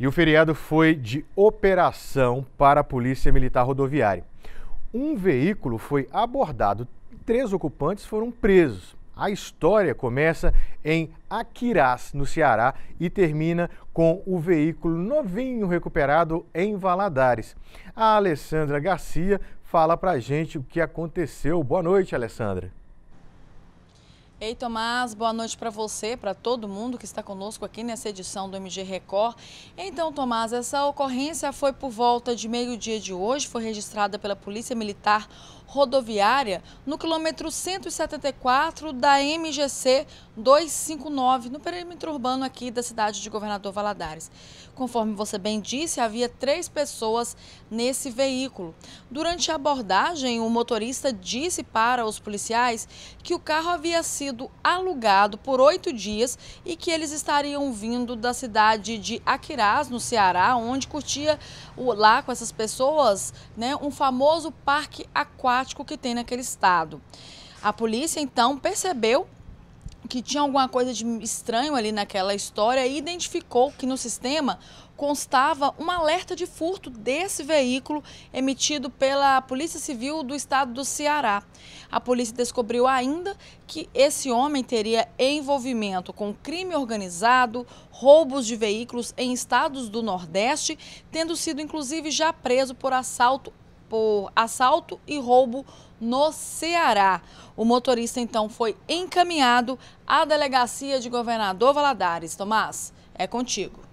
E o feriado foi de operação para a Polícia Militar Rodoviária. Um veículo foi abordado, três ocupantes foram presos. A história começa em Aquirás, no Ceará, e termina com o veículo novinho recuperado em Valadares. A Alessandra Garcia fala pra gente o que aconteceu. Boa noite, Alessandra. Ei, Tomás, boa noite para você, para todo mundo que está conosco aqui nessa edição do MG Record. Então, Tomás, essa ocorrência foi por volta de meio-dia de hoje, foi registrada pela Polícia Militar Rodoviária no quilômetro 174 da MGC 259, no perímetro urbano aqui da cidade de Governador Valadares. Conforme você bem disse, havia três pessoas nesse veículo. Durante a abordagem, o motorista disse para os policiais que o carro havia sido sido alugado por oito dias e que eles estariam vindo da cidade de Aquirás, no Ceará, onde curtia lá com essas pessoas né, um famoso parque aquático que tem naquele estado. A polícia então percebeu que tinha alguma coisa de estranho ali naquela história e identificou que no sistema constava um alerta de furto desse veículo emitido pela Polícia Civil do estado do Ceará. A polícia descobriu ainda que esse homem teria envolvimento com crime organizado, roubos de veículos em estados do Nordeste, tendo sido inclusive já preso por assalto por assalto e roubo no Ceará. O motorista então foi encaminhado à delegacia de governador Valadares. Tomás, é contigo.